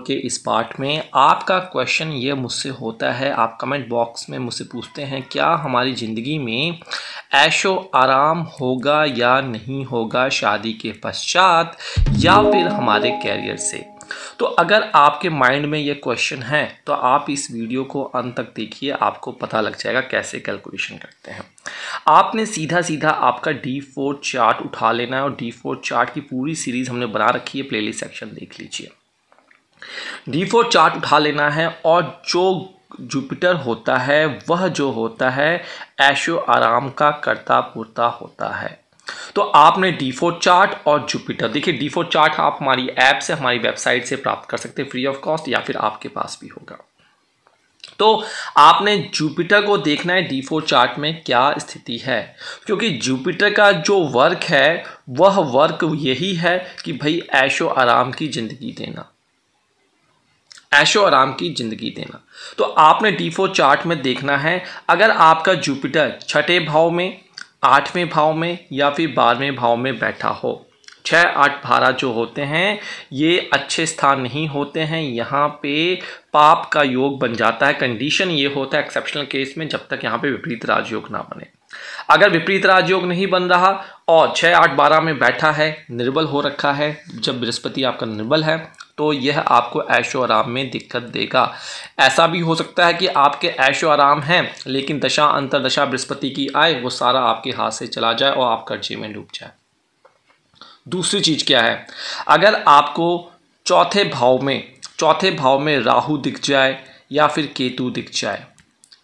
four के इस part में आपका क्वेश्चन ये मुझसे होता है आप कमेंट बॉक्स में मुझसे पूछते हैं क्या हमारी ज़िंदगी में ऐशो आराम होगा या नहीं होगा शादी के पश्चात या फिर हमारे कैरियर से तो अगर आपके माइंड में ये क्वेश्चन है तो आप इस वीडियो को अंत तक देखिए आपको पता लग जाएगा कैसे कैलकुलेशन करते हैं आपने सीधा सीधा आपका डी फोर चार्ट उठा लेना है और डी फोर चार्ट की पूरी सीरीज़ हमने बना रखी है प्लेलिस्ट सेक्शन देख लीजिए डी फोर चार्ट उठा लेना है और जो जुपिटर होता है वह जो होता है ऐशो आराम का करता पुरता होता है तो आपने डी फोर चार्ट और जुपिटर देखिए डी फोर चार्ट आप हमारी ऐप से हमारी वेबसाइट से प्राप्त कर सकते हैं फ्री ऑफ कॉस्ट या फिर आपके पास भी होगा तो आपने जुपिटर को देखना है डी फोर चार्ट में क्या स्थिति है क्योंकि जुपिटर का जो वर्क है वह वर्क यही है कि भाई ऐशो आराम की ज़िंदगी देना ऐशो आराम की जिंदगी देना तो आपने डी फो चार्ट में देखना है अगर आपका जुपिटर छठे भाव में आठवें भाव में या फिर बारहवें भाव में बैठा हो छः आठ बारह जो होते हैं ये अच्छे स्थान नहीं होते हैं यहाँ पे पाप का योग बन जाता है कंडीशन ये होता है एक्सेप्शनल केस में जब तक यहाँ पे विपरीत राजयोग ना बने अगर विपरीत राजयोग नहीं बन रहा और छः आठ बारह में बैठा है निर्बल हो रखा है जब बृहस्पति आपका निर्बल है तो यह आपको ऐशो आराम में दिक्कत देगा ऐसा भी हो सकता है कि आपके ऐशो आराम हैं लेकिन दशा अंतरदशा बृहस्पति की आए वो सारा आपके हाथ से चला जाए और आप कर्जे में डूब जाए दूसरी चीज़ क्या है अगर आपको चौथे भाव में चौथे भाव में राहु दिख जाए या फिर केतु दिख जाए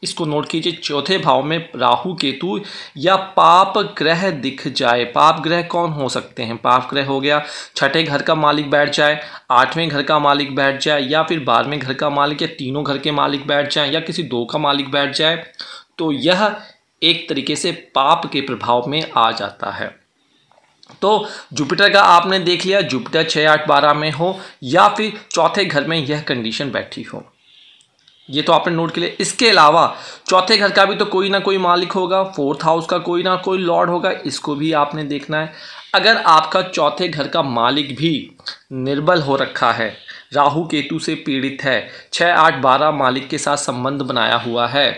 इसको नोट कीजिए चौथे भाव में राहु केतु या पाप ग्रह दिख जाए पाप ग्रह कौन हो सकते हैं पाप ग्रह हो गया छठे घर का मालिक बैठ जाए आठवें घर का मालिक बैठ जाए या फिर बारहवें घर का मालिक या तीनों घर के मालिक बैठ जाए या किसी दो का मालिक बैठ जाए तो यह एक तरीके से पाप के प्रभाव में आ जाता है तो जुपिटर का आपने देख लिया जुपिटर छः आठ बारह में हो या फिर चौथे घर में यह कंडीशन बैठी हो ये तो आपने नोट के लिए इसके अलावा चौथे घर का भी तो कोई ना कोई मालिक होगा फोर्थ हाउस का कोई ना कोई लॉर्ड होगा इसको भी आपने देखना है अगर आपका चौथे घर का मालिक भी निर्बल हो रखा है राहु केतु से पीड़ित है छः आठ बारह मालिक के साथ संबंध बनाया हुआ है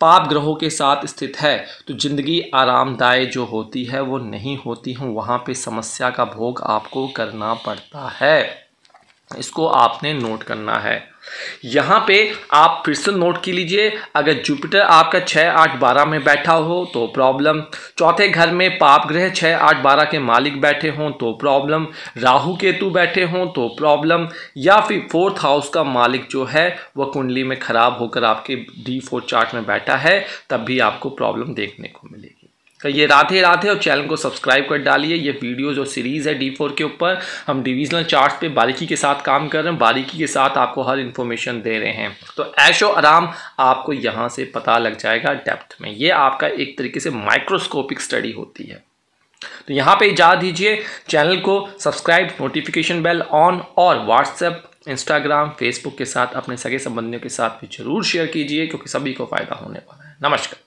पाप ग्रहों के साथ स्थित है तो जिंदगी आरामदाय जो होती है वो नहीं होती हूँ वहाँ पे समस्या का भोग आपको करना पड़ता है इसको आपने नोट करना है यहाँ पे आप फिर से नोट की लीजिए अगर जुपिटर आपका छः आठ बारह में बैठा हो तो प्रॉब्लम चौथे घर में पाप ग्रह छः आठ बारह के मालिक बैठे हों तो प्रॉब्लम राहु केतु बैठे हों तो प्रॉब्लम या फिर फोर्थ हाउस का मालिक जो है वह कुंडली में ख़राब होकर आपके डी फोर चार्ट में बैठा है तब भी आपको प्रॉब्लम देखने को मिलेगी तो ये रात रात है और चैनल को सब्सक्राइब कर डालिए ये वीडियो जो सीरीज़ है डी फोर के ऊपर हम डिविजनल चार्ट पे बारीकी के साथ काम कर रहे हैं बारीकी के साथ आपको हर इन्फॉर्मेशन दे रहे हैं तो ऐशो आराम आपको यहाँ से पता लग जाएगा डेप्थ में ये आपका एक तरीके से माइक्रोस्कोपिक स्टडी होती है तो यहाँ पर जा दीजिए चैनल को सब्सक्राइब नोटिफिकेशन बेल ऑन और व्हाट्सएप इंस्टाग्राम फेसबुक के साथ अपने सगे संबंधियों के साथ भी जरूर शेयर कीजिए क्योंकि सभी को फ़ायदा होने वाला है नमस्कार